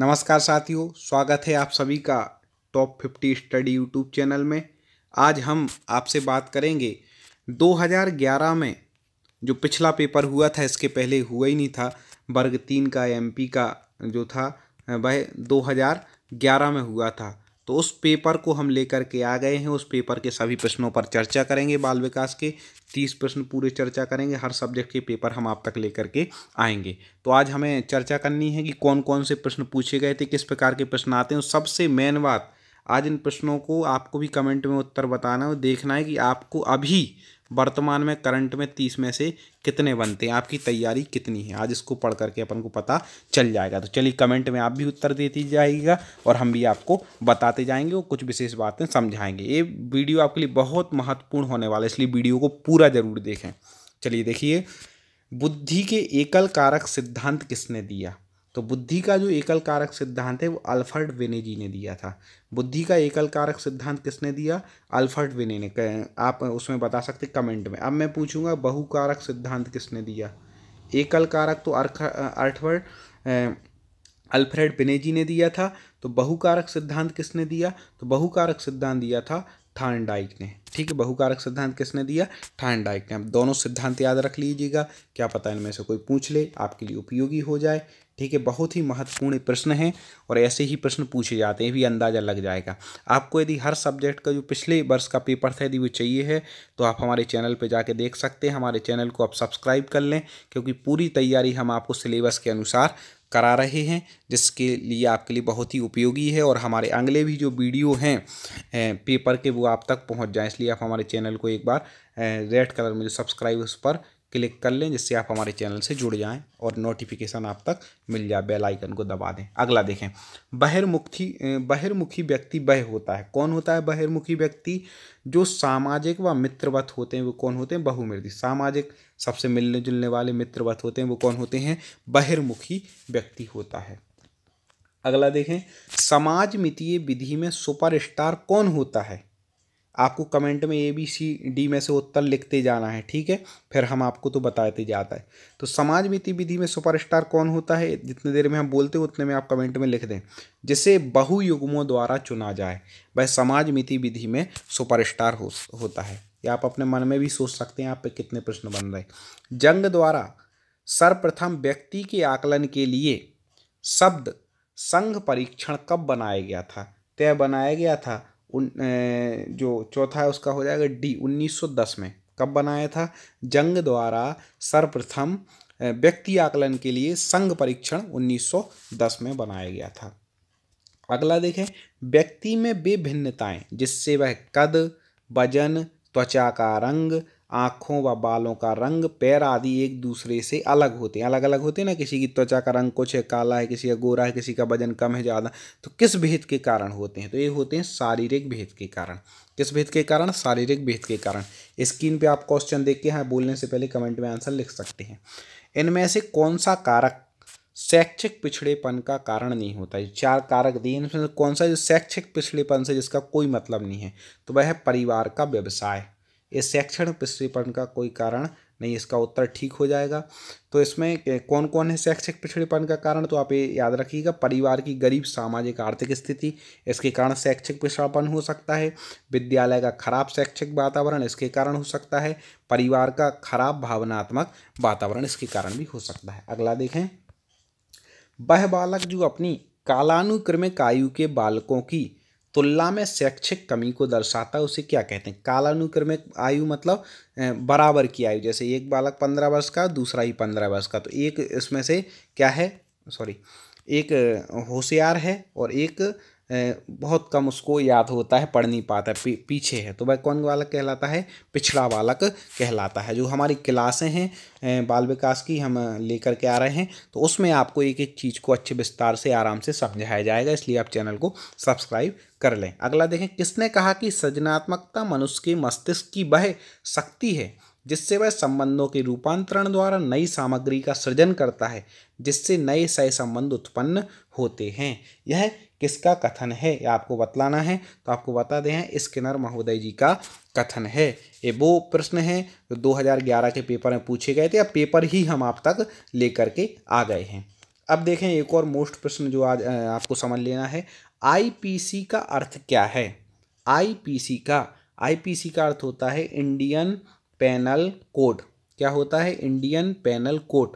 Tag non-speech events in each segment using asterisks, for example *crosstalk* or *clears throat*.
नमस्कार साथियों स्वागत है आप सभी का top fifty study YouTube channel में आज हम आपसे बात करेंगे 2011 में जो पिछला पेपर हुआ था इसके पहले हुआ ही नहीं था वर्ग तीन का एमपी का जो था वह 2011 में हुआ था तो उस पेपर को हम लेकर के आ गए हैं उस पेपर के सभी प्रश्नों पर चर्चा करेंगे बाल विकास के तीस प्रश्न पूरे चर्चा करेंगे हर सब्जेक्ट के पेपर हम आप तक लेकर के आएंगे तो आज हमें चर्चा करनी है कि कौन कौन से प्रश्न पूछे गए थे किस प्रकार के प्रश्न आते हैं सबसे मेन बात आज इन प्रश्नों को आपको भी कमेंट में उत्तर बताना है और देखना है कि आपको अभी वर्तमान में करंट में तीस में से कितने बनते हैं आपकी तैयारी कितनी है आज इसको पढ़ करके अपन को पता चल जाएगा तो चलिए कमेंट में आप भी उत्तर देती जाएगा और हम भी आपको बताते जाएंगे और कुछ विशेष बातें समझाएंगे ये वीडियो आपके लिए बहुत महत्वपूर्ण होने वाला है इसलिए वीडियो को पूरा ज़रूर देखें चलिए देखिए बुद्धि के एकल कारक सिद्धांत किसने दिया तो बुद्धि का जो एकल कारक सिद्धांत है वो अल्फर्ड विने जी ने दिया था बुद्धि का एकल कारक सिद्धांत किसने दिया अल्फर्ड विने ने आप उसमें बता सकते कमेंट में अब मैं पूछूंगा बहुकारक सिद्धांत किसने दिया एकल कारक तो अर्थ अर्थवर्ड अल्फ्रेड जी ने दिया था तो बहुकारक सिद्धांत किसने दिया तो बहुकारक सिद्धांत दिया था थानडाइक ने ठीक है बहुकारक सिद्धांत किसने दिया थानडाइक ने दोनों सिद्धांत याद रख लीजिएगा क्या पता इनमें से कोई पूछ ले आपके लिए उपयोगी हो जाए ठीक है बहुत ही महत्वपूर्ण प्रश्न है और ऐसे ही प्रश्न पूछे जाते हैं भी अंदाज़ा लग जाएगा आपको यदि हर सब्जेक्ट का जो पिछले वर्ष का पेपर था यदि वो चाहिए है तो आप हमारे चैनल पर जाके देख सकते हैं हमारे चैनल को आप सब्सक्राइब कर लें क्योंकि पूरी तैयारी हम आपको सिलेबस के अनुसार करा रहे हैं जिसके लिए आपके लिए बहुत ही उपयोगी है और हमारे अगले भी जो वीडियो हैं पेपर के वो आप तक पहुँच जाएँ इसलिए सकती आप हमारे चैनल को एक बार रेड कलर में जो सब्सक्राइब उस पर क्लिक कर लें जिससे आप हमारे चैनल से जुड़ जाएं और नोटिफिकेशन आप तक मिल जाए बेल आइकन को दबा दें अगला देखें बहिर्मुखी बहिर्मुखी व्यक्ति बह होता है कौन होता है बहिर्मुखी व्यक्ति जो सामाजिक व मित्रवत होते हैं वो कौन होते हैं बहुमृति सामाजिक सबसे मिलने जुलने वाले मित्रवत होते हैं वो कौन होते हैं बहिर्मुखी व्यक्ति होता है अगला देखें समाज मितीय विधि में सुपरस्टार कौन होता है आपको कमेंट में ए बी सी डी में से उत्तर लिखते जाना है ठीक है फिर हम आपको तो बताते जाता है तो समाज मिति विधि में सुपरस्टार कौन होता है जितने देर में हम बोलते हैं उतने में आप कमेंट में लिख दें जिसे बहुयुग्मों द्वारा चुना जाए वह समाज मिति विधि में सुपरस्टार हो, होता है या आप अपने मन में भी सोच सकते हैं आप पे कितने प्रश्न बन रहे जंग द्वारा सर्वप्रथम व्यक्ति के आकलन के लिए शब्द संघ परीक्षण कब बनाया गया था तय बनाया गया था उन जो चौथा है उसका हो जाएगा डी 1910 में कब बनाया था जंग द्वारा सर्वप्रथम व्यक्ति आकलन के लिए संघ परीक्षण 1910 में बनाया गया था अगला देखें व्यक्ति में वे जिससे वह कद वजन त्वचा का रंग आँखों व बालों का रंग पैर आदि एक दूसरे से अलग होते हैं अलग अलग होते हैं ना किसी की त्वचा का रंग कुछ है काला है किसी का गोरा है किसी का वजन कम है ज़्यादा तो किस भेद के कारण होते हैं तो ये होते हैं शारीरिक भेद के कारण किस भेद के कारण शारीरिक भेद के कारण स्क्रीन पर आप क्वेश्चन देख के हाँ बोलने से पहले कमेंट में आंसर लिख सकते हैं इनमें से कौन सा कारक शैक्षिक पिछड़ेपन का कारण नहीं होता है चार कारक दिए इनमें से कौन सा जो शैक्षिक पिछड़ेपन से जिसका कोई मतलब नहीं है तो वह है परिवार का व्यवसाय ये शैक्षणिक पिछड़ीपन का कोई कारण नहीं इसका उत्तर ठीक हो जाएगा तो इसमें कौन कौन है शैक्षिक पिछड़ेपन का कारण तो आप ये याद रखिएगा परिवार की गरीब सामाजिक आर्थिक स्थिति इसके कारण शैक्षिक पिछड़ापन हो सकता है विद्यालय का खराब शैक्षिक वातावरण इसके कारण हो सकता है परिवार का खराब भावनात्मक वातावरण इसके कारण भी हो सकता है अगला देखें वह बालक जो अपनी कालानुक्रमिक आयु के बालकों की तुलना में शैक्षिक कमी को दर्शाता है उसे क्या कहते हैं कालानुक्रमिक आयु मतलब बराबर की आयु जैसे एक बालक पंद्रह वर्ष का दूसरा ही पंद्रह वर्ष का तो एक इसमें से क्या है सॉरी एक होशियार है और एक बहुत कम उसको याद होता है पढ़ नहीं पाता है पी, पीछे है तो वह कौन बालक कहलाता है पिछड़ा बालक कहलाता है जो हमारी क्लासें हैं बाल विकास की हम लेकर के आ रहे हैं तो उसमें आपको एक एक चीज़ को अच्छे विस्तार से आराम से समझाया जाएगा इसलिए आप चैनल को सब्सक्राइब कर लें अगला देखें किसने कहा कि सृजनात्मकता मनुष्य के मस्तिष्क की वह शक्ति है जिससे वह संबंधों के रूपांतरण द्वारा नई सामग्री का सृजन करता है जिससे नए सह संबंध उत्पन्न होते हैं यह किसका कथन है आपको बतलाना है तो आपको बता दें स्किनर महोदय जी का कथन है ये वो प्रश्न है जो 2011 के पेपर में पूछे गए थे अब पेपर ही हम आप तक लेकर के आ गए हैं अब देखें एक और मोस्ट प्रश्न जो आज आपको समझ लेना है आई का अर्थ क्या है आई का आई का अर्थ होता है इंडियन पैनल कोड क्या होता है इंडियन पैनल कोड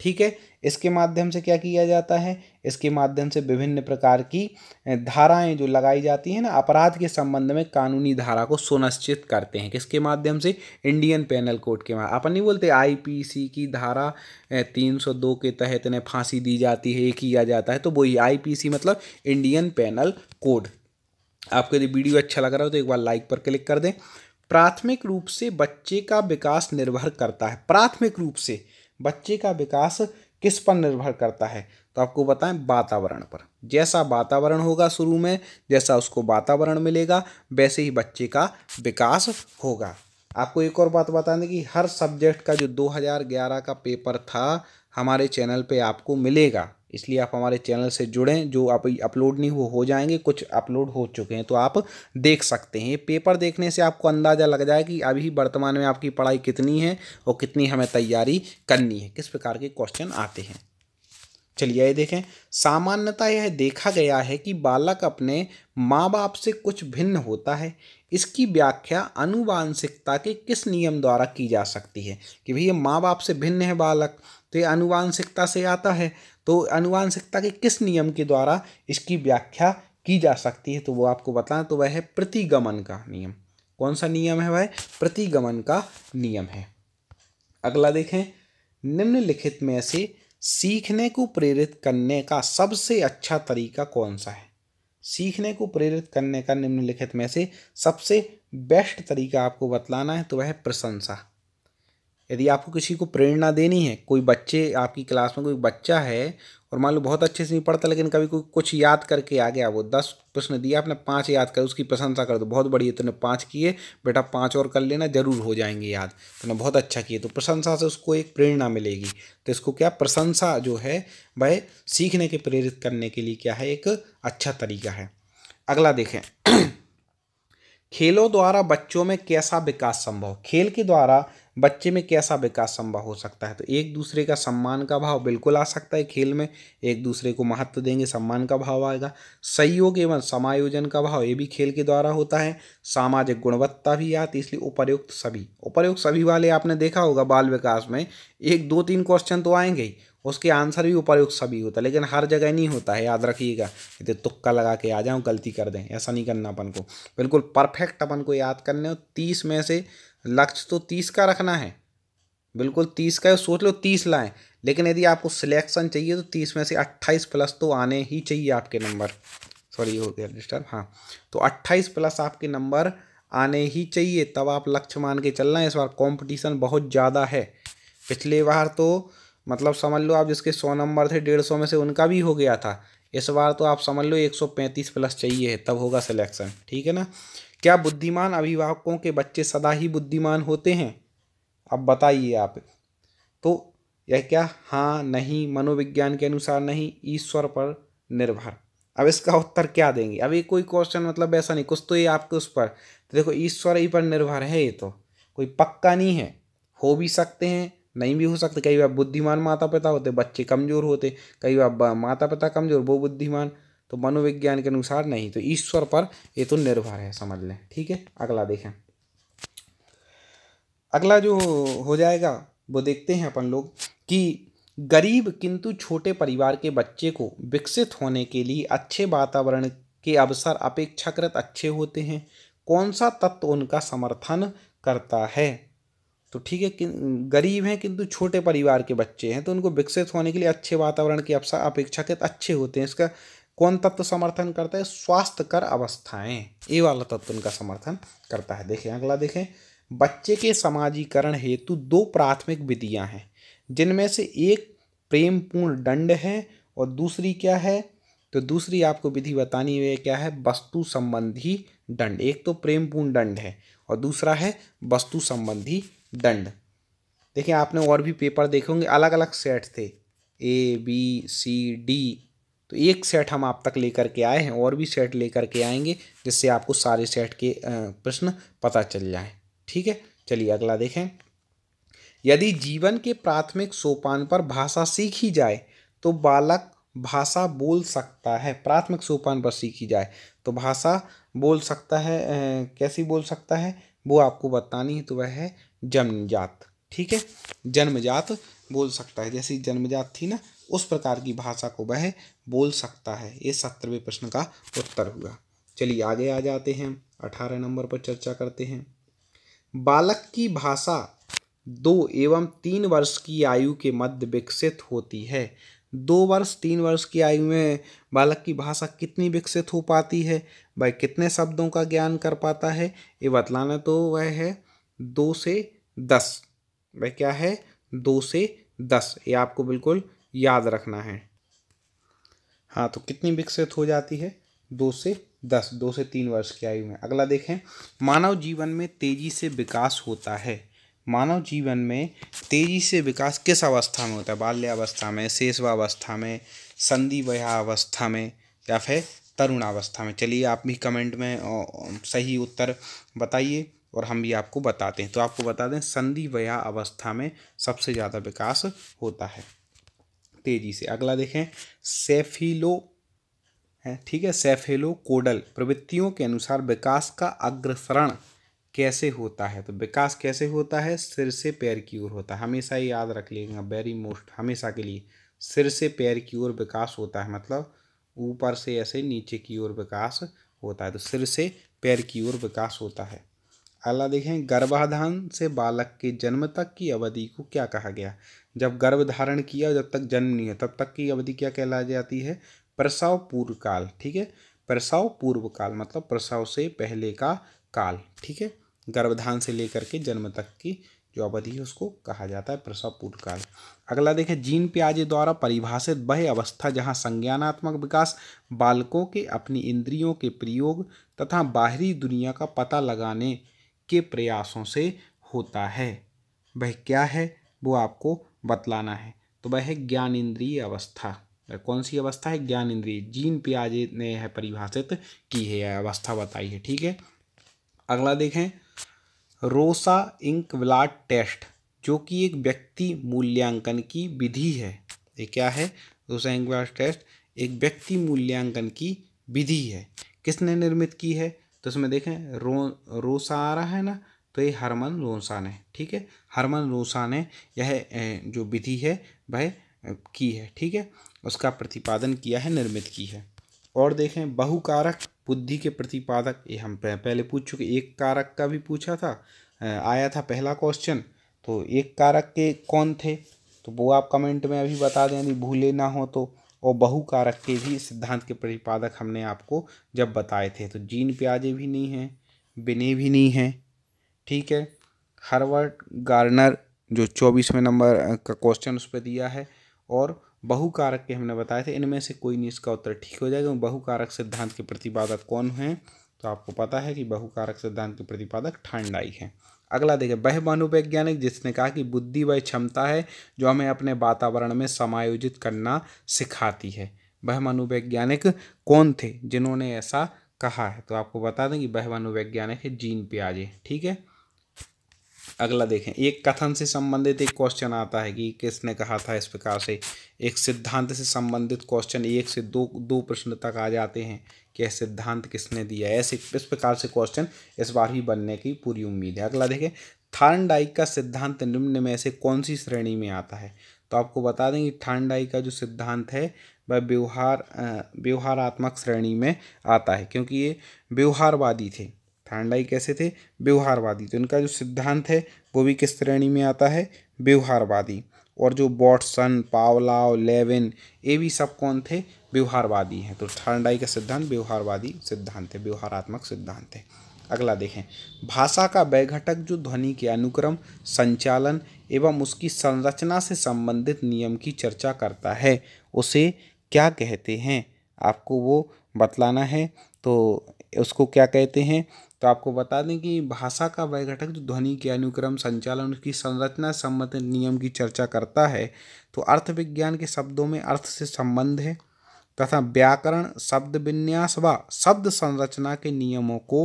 ठीक है इसके माध्यम से क्या किया जाता है इसके माध्यम से विभिन्न प्रकार की धाराएं जो लगाई जाती हैं ना अपराध के संबंध में कानूनी धारा को सुनिश्चित करते हैं किसके माध्यम से इंडियन पैनल कोड के माध्यम अपन नहीं बोलते आईपीसी की धारा 302 के तहत ने फांसी दी जाती है ये किया जाता है तो वही आईपीसी मतलब इंडियन पैनल कोड आपको यदि वीडियो अच्छा लग रहा हो तो एक बार लाइक पर क्लिक कर दें प्राथमिक रूप से बच्चे का विकास निर्भर करता है प्राथमिक रूप से बच्चे का विकास किस पर निर्भर करता है तो आपको बताएं वातावरण पर जैसा वातावरण होगा शुरू में जैसा उसको वातावरण मिलेगा वैसे ही बच्चे का विकास होगा आपको एक और बात बता दें कि हर सब्जेक्ट का जो 2011 का पेपर था हमारे चैनल पे आपको मिलेगा इसलिए आप हमारे चैनल से जुड़ें जो आप अपलोड नहीं हुए हो जाएंगे कुछ अपलोड हो चुके हैं तो आप देख सकते हैं पेपर देखने से आपको अंदाज़ा लग जाए कि अभी वर्तमान में आपकी पढ़ाई कितनी है और कितनी हमें तैयारी करनी है किस प्रकार के क्वेश्चन आते हैं चलिए ये देखें सामान्यतः यह देखा गया है कि बालक अपने माँ बाप से कुछ भिन्न होता है इसकी व्याख्या अनुवांशिकता के किस नियम द्वारा की जा सकती है कि भैया माँ बाप से भिन्न है बालक तो ये अनुवांशिकता से आता है तो अनुवांशिकता के किस नियम के द्वारा इसकी व्याख्या की जा सकती है तो वो आपको बताएं तो वह है प्रतिगमन का नियम कौन सा नियम है वह प्रतिगमन का नियम है अगला देखें निम्नलिखित में से सीखने को प्रेरित करने का सबसे अच्छा तरीका कौन सा है सीखने को प्रेरित करने का निम्नलिखित में से सबसे बेस्ट तरीका आपको बतलाना है तो वह प्रशंसा यदि आपको किसी को प्रेरणा देनी है कोई बच्चे आपकी क्लास में कोई बच्चा है और मान लो बहुत अच्छे से नहीं पढ़ता लेकिन कभी कोई कुछ याद करके आ गया वो दस प्रश्न दिया आपने पाँच याद कर उसकी प्रशंसा कर दो बहुत बढ़िया तूने पाँच किए बेटा पाँच और कर लेना जरूर हो जाएंगे याद तूने बहुत अच्छा किए तो प्रशंसा से उसको एक प्रेरणा मिलेगी तो इसको क्या प्रशंसा जो है वह सीखने के प्रेरित करने के लिए क्या है एक अच्छा तरीका है अगला देखें *clears throat* खेलों द्वारा बच्चों में कैसा विकास संभव खेल के द्वारा बच्चे में कैसा विकास संभव हो सकता है तो एक दूसरे का सम्मान का भाव बिल्कुल आ सकता है खेल में एक दूसरे को महत्व देंगे सम्मान का भाव आएगा सहयोग एवं समायोजन का भाव ये भी खेल के द्वारा होता है सामाजिक गुणवत्ता भी आती इसलिए उपयुक्त सभी उपयुक्त सभी वाले आपने देखा होगा बाल विकास में एक दो तीन क्वेश्चन तो आएंगे ही उसके आंसर भी उपर्युक्त सभी होता है लेकिन हर जगह नहीं होता है याद रखिएगा यदि तुक्का लगा के आ जाऊँ गलती कर दें ऐसा नहीं करना अपन को बिल्कुल परफेक्ट अपन को याद करने हो तीस में से लक्ष्य तो तीस का रखना है बिल्कुल तीस का सोच लो तीस लाएँ लेकिन यदि आपको सिलेक्शन चाहिए तो तीस में से अट्ठाईस प्लस तो आने ही चाहिए आपके नंबर सॉरी हो गया डिस्टर्ब हाँ तो अट्ठाईस प्लस आपके नंबर आने ही चाहिए तब आप लक्ष्य मान के चलना है इस बार कंपटीशन बहुत ज़्यादा है पिछले बार तो मतलब समझ लो आप जिसके सौ नंबर थे डेढ़ सौ में से उनका भी हो गया था इस बार तो आप समझ लो एक सौ पैंतीस प्लस चाहिए तब होगा सिलेक्शन ठीक है ना क्या बुद्धिमान अभिभावकों के बच्चे सदा ही बुद्धिमान होते हैं अब बताइए आप तो यह क्या हाँ नहीं मनोविज्ञान के अनुसार नहीं ईश्वर पर निर्भर अब इसका उत्तर क्या देंगे अब ये कोई क्वेश्चन मतलब ऐसा नहीं कुछ तो ये आपके उस पर तो देखो ईश्वर ही पर निर्भर है ये तो कोई पक्का नहीं है हो भी सकते हैं नहीं भी हो सकते कई बार बुद्धिमान माता पिता होते बच्चे कमज़ोर होते कई बार माता पिता कमज़ोर वो बुद्धिमान तो मनोविज्ञान के अनुसार नहीं तो ईश्वर पर ये तो निर्भर है समझ लें ठीक है अगला देखें अगला जो हो जाएगा वो देखते हैं अपन लोग कि गरीब किंतु छोटे परिवार के बच्चे को विकसित होने के लिए अच्छे वातावरण के अवसर अपेक्षाकृत अच्छे होते हैं कौन सा तत्व उनका समर्थन करता है तो ठीक है कि गरीब हैं किंतु छोटे परिवार के बच्चे हैं तो उनको विकसित होने के लिए अच्छे वातावरण के अवसर अपेक्षाकृत अच्छे होते हैं इसका कौन तत्व समर्थन करता है स्वास्थ्य कर अवस्थाएं ये वाला तत्व उनका समर्थन करता है देखें अगला देखें बच्चे के समाजीकरण हेतु दो प्राथमिक विधियां हैं जिनमें से एक प्रेमपूर्ण दंड है और दूसरी क्या है तो दूसरी आपको विधि बतानी हुई क्या है वस्तु संबंधी दंड एक तो प्रेमपूर्ण दंड है और दूसरा है वस्तु संबंधी दंड देखिए आपने और भी पेपर देखे होंगे अलग अलग सेट थे ए बी सी डी तो एक सेट हम आप तक लेकर के आए हैं और भी सेट लेकर के आएंगे जिससे आपको सारे सेट के प्रश्न पता चल जाए ठीक है चलिए अगला देखें यदि जीवन के प्राथमिक सोपान पर भाषा सीखी जाए तो बालक भाषा बोल सकता है प्राथमिक सोपान पर सीखी जाए तो भाषा बोल सकता है कैसी बोल सकता है वो आपको बतानी है तो वह है जन्मजात ठीक है जन्मजात बोल सकता है जैसी जन्मजात थी ना उस प्रकार की भाषा को वह बोल सकता है ये सत्रहवें प्रश्न का उत्तर हुआ चलिए आगे आ जाते हैं अठारह नंबर पर चर्चा करते हैं बालक की भाषा दो एवं तीन वर्ष की आयु के मध्य विकसित होती है दो वर्ष तीन वर्ष की आयु में बालक की भाषा कितनी विकसित हो पाती है वह कितने शब्दों का ज्ञान कर पाता है ये बतलाना तो वह है दो से दस वह क्या है दो से दस ये आपको बिल्कुल याद रखना है हाँ तो कितनी विकसित हो जाती है दो से दस दो से तीन वर्ष की आयु में अगला देखें मानव जीवन में तेज़ी से विकास होता है मानव जीवन में तेज़ी से विकास किस अवस्था में होता है बाल्यावस्था में शेषवावस्था में संधि अवस्था में या फिर तरुणावस्था में चलिए आप भी कमेंट में सही उत्तर बताइए और हम भी आपको बताते हैं तो आपको बता दें संधि वया अवस्था में सबसे ज़्यादा विकास होता है तेजी से अगला देखें सेफिलो है ठीक है सेफेलो कोडल प्रवृत्तियों के अनुसार विकास का अग्रसरण कैसे होता है तो विकास कैसे होता है सिर से पैर की ओर होता है हमेशा ही याद रख लेगा वेरी मोस्ट हमेशा के लिए सिर से पैर की ओर विकास होता है मतलब ऊपर से ऐसे नीचे की ओर विकास होता है तो सिर से पैर की ओर विकास होता है अगला देखें गर्भाधान से बालक के जन्म तक की अवधि को क्या कहा गया जब गर्भ धारण किया जब तक जन्म नहीं है तब तक की अवधि क्या कहला जाती है प्रसव पूर्व काल ठीक है प्रसव पूर्व काल मतलब प्रसव से पहले का काल ठीक है गर्भधान से लेकर के जन्म तक की जो अवधि है उसको कहा जाता है प्रसव पूर्व काल अगला देखें जीन प्याजे द्वारा परिभाषित वह अवस्था जहां संज्ञानात्मक विकास बालकों के अपनी इंद्रियों के प्रयोग तथा बाहरी दुनिया का पता लगाने के प्रयासों से होता है वह क्या है वो आपको बतलाना है तो वह है ज्ञान इंद्रिय अवस्था कौन सी अवस्था है ज्ञान इंद्रिय जीन पियाजे ने यह परिभाषित की है यह अवस्था बताई है ठीक है अगला देखें रोसा इंक ब्लाड टेस्ट जो कि एक व्यक्ति मूल्यांकन की विधि है ये क्या है रोसा इंक ब्लाड टेस्ट एक व्यक्ति मूल्यांकन की विधि है किसने निर्मित की है तो इसमें देखें रो रोसा आ रहा है ना तो ये हरमन रोसान है ठीक है हरमन रोसा ने यह जो विधि है वह की है ठीक है उसका प्रतिपादन किया है निर्मित की है और देखें बहुकारक बुद्धि के प्रतिपादक ये हम पहले पूछ चुके एक कारक का भी पूछा था आया था पहला क्वेश्चन तो एक कारक के कौन थे तो वो आप कमेंट में अभी बता दें यदि भूले ना हो तो और बहुकारक के भी सिद्धांत के प्रतिपादक हमने आपको जब बताए थे तो जीन प्याजे भी नहीं हैं बिने भी नहीं हैं ठीक है हर्वर्ट गार्नर जो चौबीसवें नंबर का क्वेश्चन उस पर दिया है और बहुकारक के हमने बताए थे इनमें से कोई नहीं इसका उत्तर ठीक हो जाएगा बहुकारक सिद्धांत के प्रतिपादक कौन हैं तो आपको पता है कि बहुकारक सिद्धांत के प्रतिपादक ठंडाई हैं अगला देखें वह मनोवैज्ञानिक जिसने कहा कि बुद्धि वह क्षमता है जो हमें अपने वातावरण में समायोजित करना सिखाती है वह मनोवैज्ञानिक कौन थे जिन्होंने ऐसा कहा है तो आपको बता दें कि वह मनोवैज्ञानिक है जीन प्याजे ठीक है अगला देखें एक कथन से संबंधित एक क्वेश्चन आता है कि किसने कहा था इस प्रकार से एक सिद्धांत से संबंधित क्वेश्चन एक से दो दो प्रश्न तक आ जाते हैं कि यह सिद्धांत किसने दिया है ऐसे इस प्रकार से क्वेश्चन इस बार भी बनने की पूरी उम्मीद है अगला देखें थार्नडाइक का सिद्धांत निम्न में से कौन सी श्रेणी में आता है तो आपको बता दें कि थार्नडाइक का जो सिद्धांत है वह व्यवहार व्यवहारात्मक श्रेणी में आता है क्योंकि ये व्यवहारवादी थे थांडाई कैसे थे व्यवहारवादी तो इनका जो सिद्धांत है वो भी किस श्रेणी में आता है व्यवहारवादी और जो बॉटसन पावलाव लेविन ये भी सब कौन थे व्यवहारवादी हैं तो थांडाई का सिद्धांत व्यवहारवादी सिद्धांत है व्यवहारात्मक सिद्धांत है अगला देखें भाषा का वैघटक जो ध्वनि के अनुक्रम संचालन एवं उसकी संरचना से संबंधित नियम की चर्चा करता है उसे क्या कहते हैं आपको वो बतलाना है तो उसको क्या कहते हैं तो आपको बता दें कि भाषा का वह घटक जो ध्वनि के अनुक्रम संचालन उसकी संरचना संबंध नियम की चर्चा करता है तो अर्थ विज्ञान के शब्दों में अर्थ से संबंध है तथा व्याकरण शब्द विन्यास व शब्द संरचना के नियमों को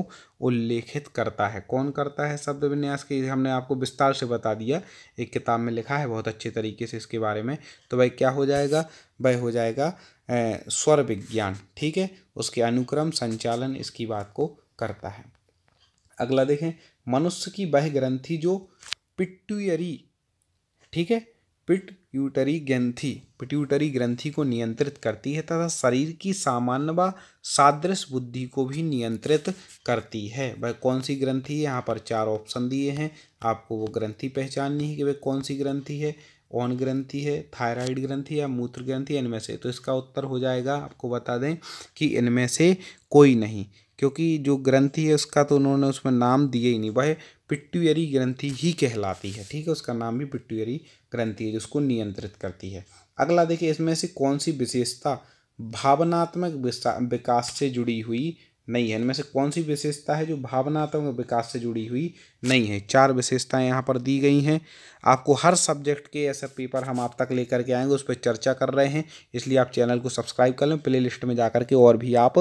उल्लेखित करता है कौन करता है शब्द विन्यास के हमने आपको विस्तार से बता दिया एक किताब में लिखा है बहुत अच्छे तरीके से इसके बारे में तो भाई क्या हो जाएगा वह हो जाएगा स्वर विज्ञान ठीक है उसके अनुक्रम संचालन इसकी बात को करता है अगला देखें मनुष्य की वह ग्रंथि जो पिट्यूटरी ठीक है पिट्यूटरी ग्रंथि पिट्यूटरी ग्रंथि को नियंत्रित करती है तथा शरीर की सामान्य व सादृश बुद्धि को भी नियंत्रित करती है वह कौन सी ग्रंथि है यहाँ पर चार ऑप्शन दिए हैं आपको वो ग्रंथि पहचाननी है कि वह कौन सी ग्रंथि है ओन ग्रंथि है थायराइड ग्रंथि या मूत्र ग्रंथि इनमें से तो इसका उत्तर हो जाएगा आपको बता दें कि इनमें से कोई नहीं क्योंकि जो ग्रंथि है उसका तो उन्होंने उसमें नाम दिए ही नहीं वह पिट्यूरी ग्रंथि ही कहलाती है ठीक है उसका नाम भी पिट्यूरी ग्रंथि है जिसको नियंत्रित करती है अगला देखिए इसमें से कौन सी विशेषता भावनात्मक विकास से जुड़ी हुई नहीं है इनमें से कौन सी विशेषता है जो भावनात्मक विकास से जुड़ी हुई नहीं है चार विशेषताएं यहाँ पर दी गई हैं आपको हर सब्जेक्ट के ऐसे पेपर हम आप तक लेकर के आएंगे उस पर चर्चा कर रहे हैं इसलिए आप चैनल को सब्सक्राइब कर लें प्ले लिस्ट में जा के और भी आप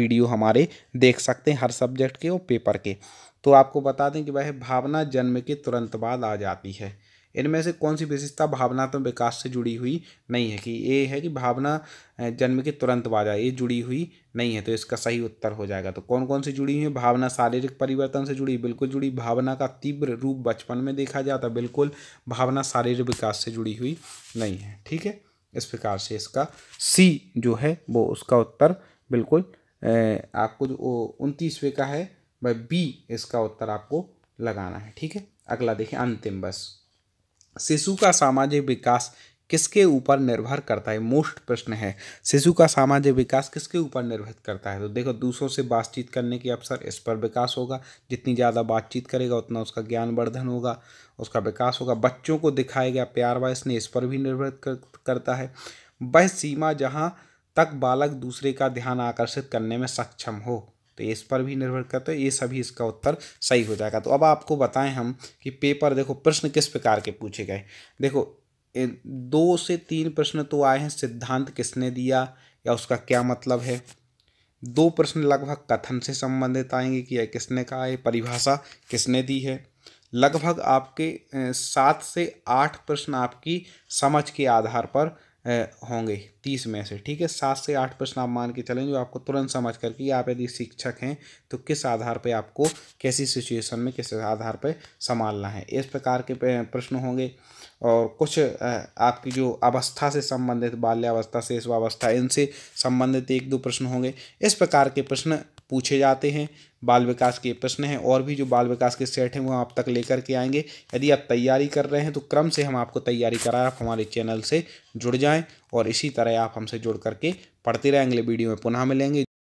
वीडियो हमारे देख सकते हैं हर सब्जेक्ट के और पेपर के तो आपको बता दें कि वह भावना जन्म के तुरंत बाद आ जाती है इनमें से कौन सी विशेषता भावनात्मक विकास से जुड़ी हुई नहीं है कि ये है कि भावना जन्म के तुरंत बाद ये जुड़ी हुई नहीं है तो इसका सही उत्तर हो जाएगा तो कौन कौन सी जुड़ी हुई है भावना शारीरिक परिवर्तन से जुड़ी बिल्कुल जुड़ी भावना का तीव्र रूप बचपन में देखा जाता बिल्कुल भावना शारीरिक विकास से जुड़ी हुई नहीं है ठीक है इस प्रकार से इसका सी जो है वो उसका उत्तर बिल्कुल आपको जो उनतीसवें का है वह बी इसका उत्तर आपको लगाना है ठीक है अगला देखिए अंतिम बस शिशु का सामाजिक विकास किसके ऊपर निर्भर करता है मोस्ट प्रश्न है शिशु का सामाजिक विकास किसके ऊपर निर्भर करता है तो देखो दूसरों से बातचीत करने के अवसर इस पर विकास होगा जितनी ज़्यादा बातचीत करेगा उतना उसका ज्ञानवर्धन होगा उसका विकास होगा बच्चों को दिखाया गया प्यार व स्नेह इस पर भी निर्भर कर, करता है वह सीमा जहाँ तक बालक दूसरे का ध्यान आकर्षित करने में सक्षम हो तो इस पर भी निर्भर करता है ये सभी इसका उत्तर सही हो जाएगा तो अब आपको बताएं हम कि पेपर देखो प्रश्न किस प्रकार के पूछे गए देखो दो से तीन प्रश्न तो आए हैं सिद्धांत किसने दिया या उसका क्या मतलब है दो प्रश्न लगभग कथन से संबंधित आएंगे कि यह किसने कहा है परिभाषा किसने दी है लगभग आपके सात से आठ प्रश्न आपकी समझ के आधार पर होंगे तीस में से ठीक है सात से आठ प्रश्न आप मान के चलें जो आपको तुरंत समझ करके आप यदि शिक्षक हैं तो किस आधार पर आपको कैसी सिचुएशन में किस आधार पर संभालना है इस प्रकार के प्रश्न होंगे और कुछ आपकी जो अवस्था से संबंधित बाल्यावस्था शेषवावस्था इनसे संबंधित एक दो प्रश्न होंगे इस प्रकार के प्रश्न पूछे जाते हैं बाल विकास के प्रश्न हैं और भी जो बाल विकास के सेट हैं वो आप तक लेकर के आएंगे यदि आप तैयारी कर रहे हैं तो क्रम से हम आपको तैयारी कराएं आप हमारे चैनल से जुड़ जाएं और इसी तरह आप हमसे जुड़ करके पढ़ते रहें अगले वीडियो में पुनः मिलेंगे